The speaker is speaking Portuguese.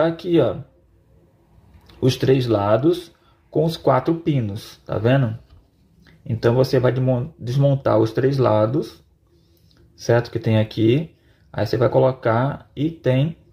aqui, ó, os três lados com os quatro pinos, tá vendo? Então, você vai desmontar os três lados, certo? Que tem aqui. Aí, você vai colocar e tem